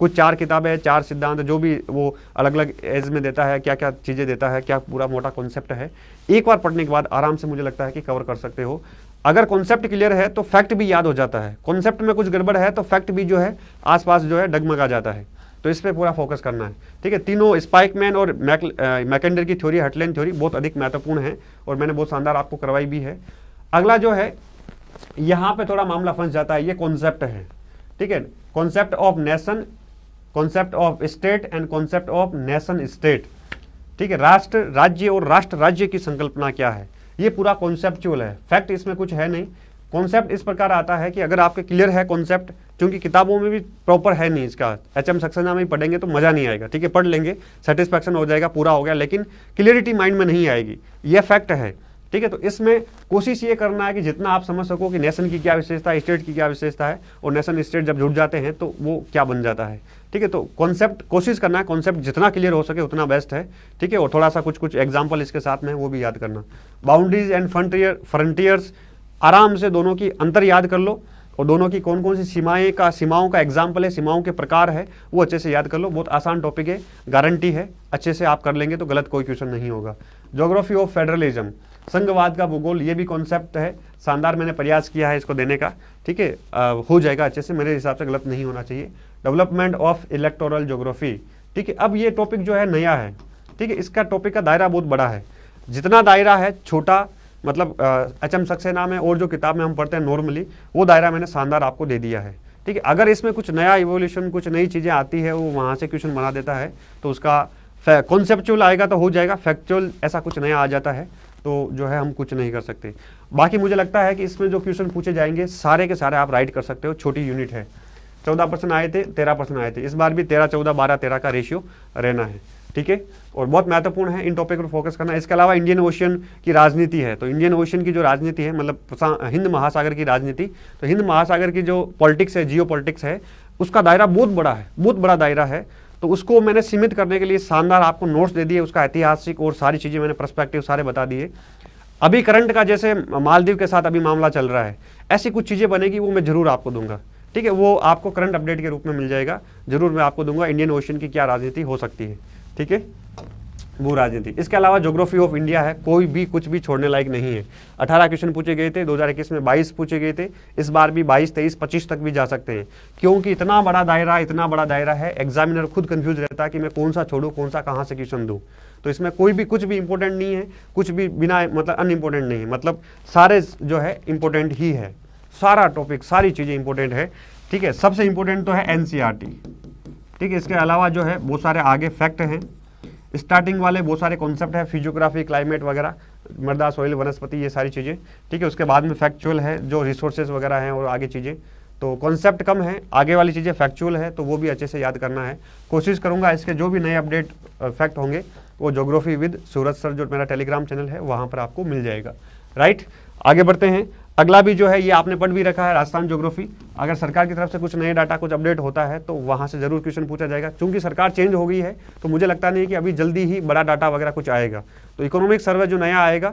कुछ चार किताबें चार सिद्धांत जो भी वो अलग अलग एज में देता है क्या क्या चीज़ें देता है क्या पूरा मोटा कॉन्सेप्ट है एक बार पढ़ने के बाद आराम से मुझे लगता है कि कवर कर सकते हो अगर कॉन्सेप्ट क्लियर है तो फैक्ट भी याद हो जाता है कॉन्सेप्ट में कुछ गड़बड़ है तो फैक्ट भी जो है आसपास जो है डगमगा जाता है तो इस पर पूरा फोकस करना है ठीक है तीनों स्पाइकमैन और मैक मैकेंडर की थ्योरी हटलैंड थ्योरी बहुत अधिक महत्वपूर्ण है और मैंने बहुत शानदार आपको करवाई भी है अगला जो है यहाँ पे थोड़ा मामला फंस जाता है ये कॉन्सेप्ट है ठीक है concept of nation concept of state and concept of nation state ठीक है राष्ट्र राज्य और राष्ट्र राज्य की संकल्पना क्या है ये पूरा कॉन्सेप्चुअल है फैक्ट इसमें कुछ है नहीं कॉन्सेप्ट इस प्रकार आता है कि अगर आपके क्लियर है कॉन्सेप्ट क्योंकि किताबों में भी प्रॉपर है नहीं इसका एच एम सक्सेना में पढ़ेंगे तो मज़ा नहीं आएगा ठीक है पढ़ लेंगे सेटिस्फैक्शन हो जाएगा पूरा हो गया लेकिन क्लियरिटी माइंड में नहीं आएगी ये फैक्ट है ठीक है तो इसमें कोशिश ये करना है कि जितना आप समझ सको कि नेशन की क्या विशेषता है स्टेट की क्या विशेषता है और नेशन स्टेट जब जुड़ जाते हैं तो वो क्या बन जाता है ठीक है तो कॉन्सेप्ट कोशिश करना है कॉन्सेप्ट जितना क्लियर हो सके उतना बेस्ट है ठीक है और थोड़ा सा कुछ कुछ एग्जाम्पल इसके साथ में वो भी याद करना बाउंड्रीज एंड फ्रंटियर फ्रंटियर्स आराम से दोनों की अंतर याद कर लो और दोनों की कौन कौन सी सीमाएं का सीमाओं का एग्जाम्पल है सीमाओं के प्रकार है वो अच्छे से याद कर लो बहुत आसान टॉपिक है गारंटी है अच्छे से आप कर लेंगे तो गलत कोई क्वेश्चन नहीं होगा जोग्राफी ऑफ फेडरलिज्म संघवाद का भूगोल ये भी कॉन्सेप्ट है शानदार मैंने प्रयास किया है इसको देने का ठीक है हो जाएगा अच्छे से मेरे हिसाब से गलत नहीं होना चाहिए डेवलपमेंट ऑफ इलेक्टोरल जोग्राफी ठीक है अब ये टॉपिक जो है नया है ठीक है इसका टॉपिक का दायरा बहुत बड़ा है जितना दायरा है छोटा मतलब एच एम सक्सेना में और जो किताब में हम पढ़ते हैं नॉर्मली वो दायरा मैंने शानदार आपको दे दिया है ठीक है अगर इसमें कुछ नया इवोल्यूशन कुछ नई चीज़ें आती है वो वहाँ से क्वेश्चन बना देता है तो उसका कॉन्सेप्चुअल आएगा तो हो जाएगा फैक्चुअल ऐसा कुछ नया आ जाता है तो जो है हम कुछ नहीं कर सकते बाकी मुझे लगता है कि इसमें जो क्वेश्चन पूछे जाएंगे सारे के सारे आप राइट कर सकते हो छोटी यूनिट है चौदह परसेंट आए थे तेरह परसेंट आए थे इस बार भी तेरह चौदह बारह तेरह का रेशियो रहना है ठीक है और बहुत महत्वपूर्ण है इन टॉपिक पर फोकस करना इसके अलावा इंडियन ओशन की राजनीति है तो इंडियन ओशन की जो राजनीति है मतलब हिंद महासागर की राजनीति तो हिंद महासागर की जो पॉलिटिक्स है जियो है उसका दायरा बहुत बड़ा है बहुत बड़ा दायरा है तो उसको मैंने सीमित करने के लिए शानदार आपको नोट्स दे दिए उसका ऐतिहासिक और सारी चीज़ें मैंने प्रस्पेक्टिव सारे बता दिए अभी करंट का जैसे मालदीव के साथ अभी मामला चल रहा है ऐसी कुछ चीज़ें बनेगी वो मैं ज़रूर आपको दूंगा ठीक है वो आपको करंट अपडेट के रूप में मिल जाएगा ज़रूर मैं आपको दूंगा इंडियन ओशन की क्या राजनीति हो सकती है ठीक है भू राजनीति इसके अलावा जोग्राफी ऑफ इंडिया है कोई भी कुछ भी छोड़ने लायक नहीं है 18 क्वेश्चन पूछे गए थे 2021 में 22 पूछे गए थे इस बार भी 22, 23, 25 तक भी जा सकते हैं क्योंकि इतना बड़ा दायरा इतना बड़ा दायरा है एग्जामिनर खुद कंफ्यूज रहता है कि मैं कौन सा छोड़ू कौन सा कहाँ से क्वेश्चन दूँ तो इसमें कोई भी कुछ भी इंपॉर्टेंट नहीं है कुछ भी बिना मतलब अनइम्पोर्टेंट नहीं है मतलब सारे जो है इंपॉर्टेंट ही है सारा टॉपिक सारी चीज़ें इंपॉर्टेंट है ठीक है सबसे इंपोर्टेंट तो है एन e ठीक है इसके अलावा जो है बहुत सारे आगे फैक्ट हैं स्टार्टिंग वाले बहुत सारे कॉन्सेप्ट है फिजियोग्राफी क्लाइमेट वगैरह मृदा सोइल वनस्पति ये सारी चीज़ें ठीक है उसके बाद में फैक्चुअल है जो रिसोर्सेज वगैरह हैं और आगे चीज़ें तो कॉन्सेप्ट कम है आगे वाली चीज़ें फैक्चुअल है तो वो भी अच्छे से याद करना है कोशिश करूँगा इसके जो भी नए अपडेट फैक्ट होंगे वो जोग्राफी विद सूरज सर जो मेरा टेलीग्राम चैनल है वहाँ पर आपको मिल जाएगा राइट आगे बढ़ते हैं अगला भी जो है ये आपने पढ़ भी रखा है राजस्थान ज्योग्राफी अगर सरकार की तरफ से कुछ नए डाटा कुछ अपडेट होता है तो वहाँ से जरूर क्वेश्चन पूछा जाएगा क्योंकि सरकार चेंज हो गई है तो मुझे लगता नहीं कि अभी जल्दी ही बड़ा डाटा वगैरह कुछ आएगा तो इकोनॉमिक सर्वे जो नया आएगा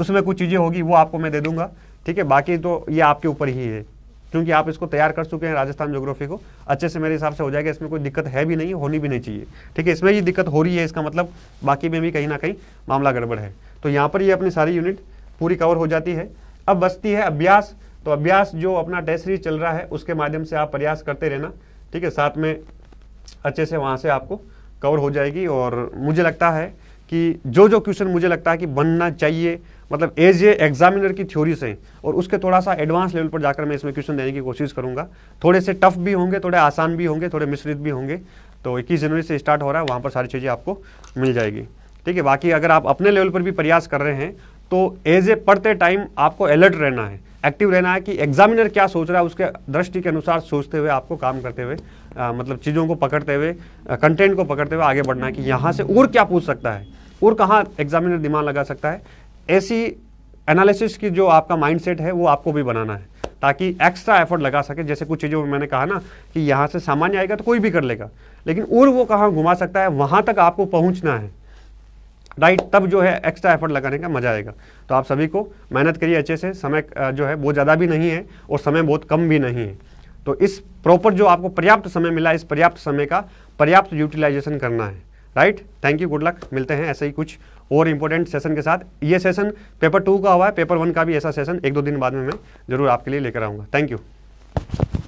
उसमें कुछ चीज़ें होगी वो आपको मैं दे दूंगा ठीक है बाकी तो ये आपके ऊपर ही है क्योंकि आप इसको तैयार कर चुके हैं राजस्थान ज्योग्राफी को अच्छे से मेरे हिसाब से हो जाएगा इसमें कोई दिक्कत है भी नहीं होनी भी नहीं चाहिए ठीक है इसमें ये दिक्कत हो रही है इसका मतलब बाकी में भी कहीं ना कहीं मामला गड़बड़ है तो यहाँ पर ये अपनी सारी यूनिट पूरी कवर हो जाती है अब बचती है अभ्यास तो अभ्यास जो अपना सीरीज चल रहा है उसके माध्यम से आप प्रयास करते रहना ठीक है साथ में अच्छे से वहाँ से आपको कवर हो जाएगी और मुझे लगता है कि जो जो क्वेश्चन मुझे लगता है कि बनना चाहिए मतलब एज ए एग्जामिनर की थ्योरी से और उसके थोड़ा सा एडवांस लेवल पर जाकर मैं इसमें क्वेश्चन देने की कोशिश करूंगा थोड़े से टफ भी होंगे थोड़े आसान भी होंगे थोड़े मिश्रित भी होंगे तो इक्कीस जनवरी से स्टार्ट हो रहा है वहाँ पर सारी चीज़ें आपको मिल जाएगी ठीक है बाकी अगर आप अपने लेवल पर भी प्रयास कर रहे हैं तो एज ए पढ़ते टाइम आपको अलर्ट रहना है एक्टिव रहना है कि एग्जामिनर क्या सोच रहा है उसके दृष्टि के अनुसार सोचते हुए आपको काम करते हुए आ, मतलब चीज़ों को पकड़ते हुए कंटेंट को पकड़ते हुए आगे बढ़ना है कि यहाँ से और क्या पूछ सकता है और कहाँ एग्जामिनर दिमाग लगा सकता है ऐसी एनालिसिस की जो आपका माइंडसेट है वो आपको भी बनाना है ताकि एक्स्ट्रा एफर्ट लगा सके जैसे कुछ चीज़ों में मैंने कहा ना कि यहाँ से सामान्य आएगा तो कोई भी कर लेगा लेकिन और वो कहाँ घुमा सकता है वहाँ तक आपको पहुँचना है राइट तब जो है एक्स्ट्रा एफर्ट लगाने का मजा आएगा तो आप सभी को मेहनत करिए अच्छे से समय जो है बहुत ज़्यादा भी नहीं है और समय बहुत कम भी नहीं है तो इस प्रॉपर जो आपको पर्याप्त समय मिला इस पर्याप्त समय का पर्याप्त यूटिलाइजेशन करना है right thank you good luck मिलते हैं ऐसे ही कुछ और इम्पोर्टेंट सेशन के साथ ये सेशन पेपर टू का हुआ है पेपर वन का भी ऐसा सेशन एक दो दिन बाद में मैं जरूर आपके लिए लेकर आऊँगा थैंक यू